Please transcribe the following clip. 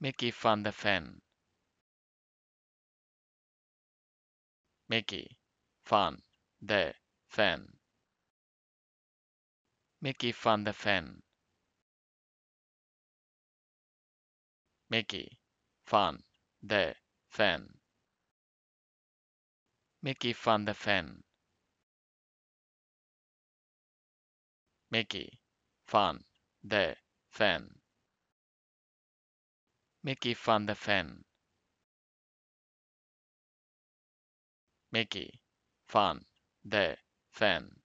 Mickey van the Ven. Mickey van the Ven. Mickey van the Ven. Mickey van the Ven. Mickey van de Ven. Mickey van de Ven. Mickey van de Fen. Mickey van de Fen.